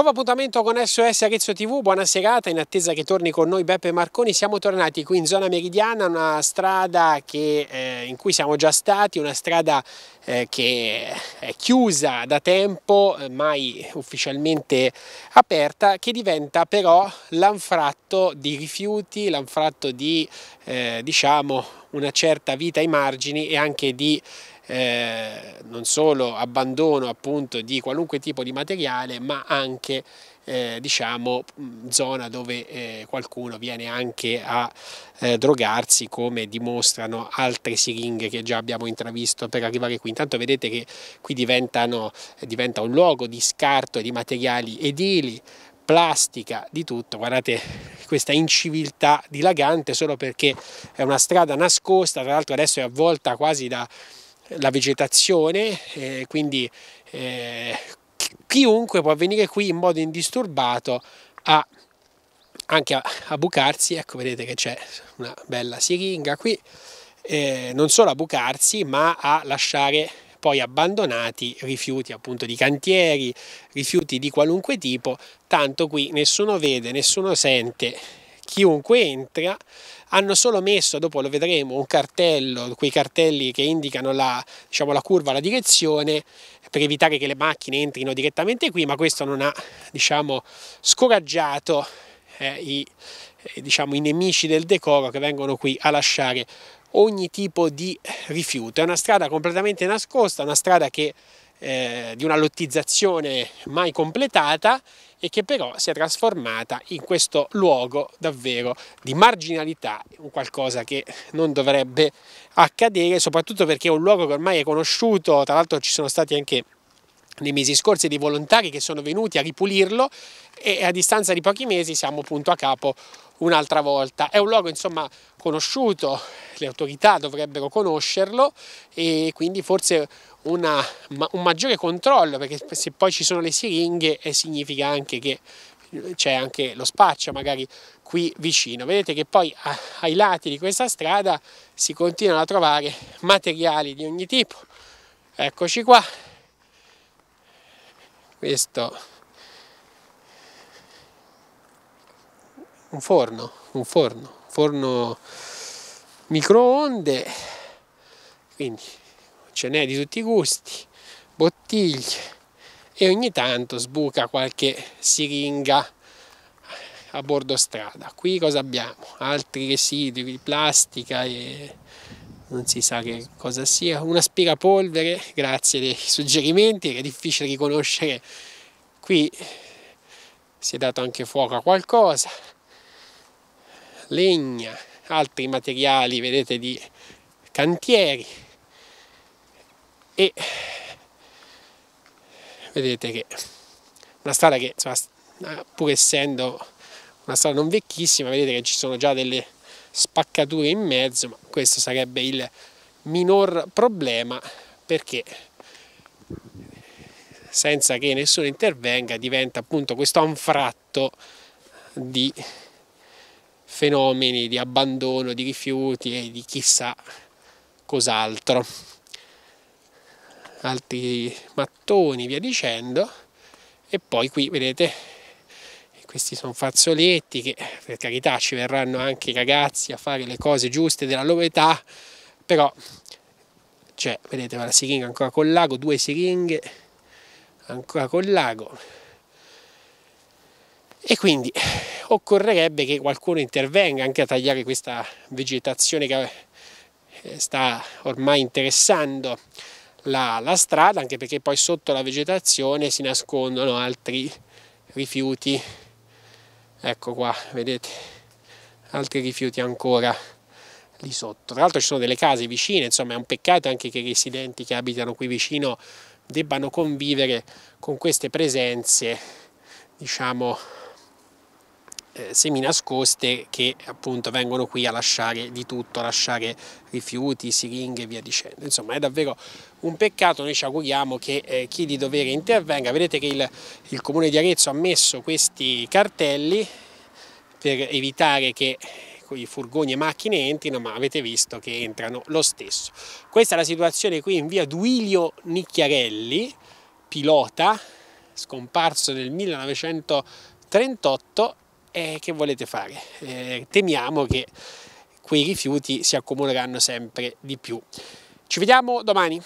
Nuovo appuntamento con SOS Arezzo TV, buona serata, in attesa che torni con noi Beppe Marconi, siamo tornati qui in zona meridiana, una strada che, eh, in cui siamo già stati, una strada eh, che è chiusa da tempo, mai ufficialmente aperta, che diventa però l'anfratto di rifiuti, l'anfratto di eh, diciamo, una certa vita ai margini e anche di eh, non solo abbandono appunto di qualunque tipo di materiale ma anche eh, diciamo zona dove eh, qualcuno viene anche a eh, drogarsi come dimostrano altre siringhe che già abbiamo intravisto per arrivare qui intanto vedete che qui eh, diventa un luogo di scarto di materiali edili plastica di tutto guardate questa inciviltà dilagante solo perché è una strada nascosta, tra l'altro adesso è avvolta quasi dalla vegetazione, eh, quindi eh, chiunque può venire qui in modo indisturbato a anche a, a, bucarsi, ecco vedete che c'è una bella siringa qui, eh, non solo a bucarsi ma a lasciare poi abbandonati rifiuti appunto di cantieri, rifiuti di qualunque tipo, tanto qui nessuno vede, nessuno sente, chiunque entra, hanno solo messo, dopo lo vedremo, un cartello, quei cartelli che indicano la, diciamo, la curva, la direzione, per evitare che le macchine entrino direttamente qui, ma questo non ha diciamo, scoraggiato eh, i, diciamo, i nemici del decoro che vengono qui a lasciare ogni tipo di rifiuto. È una strada completamente nascosta, una strada che, eh, di una lottizzazione mai completata e che però si è trasformata in questo luogo davvero di marginalità, qualcosa che non dovrebbe accadere, soprattutto perché è un luogo che ormai è conosciuto, tra l'altro ci sono stati anche nei mesi scorsi dei volontari che sono venuti a ripulirlo e a distanza di pochi mesi siamo appunto a capo un'altra volta. È un luogo insomma conosciuto, le autorità dovrebbero conoscerlo e quindi forse una, un maggiore controllo perché se poi ci sono le siringhe eh, significa anche che eh, c'è anche lo spaccio magari qui vicino. Vedete che poi ai lati di questa strada si continuano a trovare materiali di ogni tipo. Eccoci qua, questo un forno un forno forno microonde quindi ce n'è di tutti i gusti bottiglie e ogni tanto sbuca qualche siringa a bordo strada qui cosa abbiamo altri residui di plastica e non si sa che cosa sia, un aspirapolvere, grazie dei suggerimenti, era difficile riconoscere, qui si è dato anche fuoco a qualcosa, legna, altri materiali, vedete, di cantieri e vedete che una strada che insomma, pur essendo una strada non vecchissima, vedete che ci sono già delle spaccature in mezzo, ma questo sarebbe il minor problema perché senza che nessuno intervenga diventa appunto questo anfratto di fenomeni di abbandono di rifiuti e di chissà cos'altro altri mattoni via dicendo e poi qui vedete questi sono fazzoletti che per carità ci verranno anche i ragazzi a fare le cose giuste della loro età, però cioè, vedete la siringa ancora col lago, due siringhe ancora col lago. E quindi occorrerebbe che qualcuno intervenga anche a tagliare questa vegetazione che eh, sta ormai interessando la, la strada, anche perché poi sotto la vegetazione si nascondono altri rifiuti ecco qua vedete altri rifiuti ancora lì sotto tra l'altro ci sono delle case vicine insomma è un peccato anche che i residenti che abitano qui vicino debbano convivere con queste presenze diciamo eh, semi nascoste che appunto vengono qui a lasciare di tutto, a lasciare rifiuti, siringhe e via dicendo. Insomma è davvero un peccato, noi ci auguriamo che eh, chi di dovere intervenga. Vedete che il, il Comune di Arezzo ha messo questi cartelli per evitare che i furgoni e macchine entrino, ma avete visto che entrano lo stesso. Questa è la situazione qui in via Duilio Nicchiarelli, pilota, scomparso nel 1938 eh, che volete fare? Eh, temiamo che quei rifiuti si accumuleranno sempre di più. Ci vediamo domani!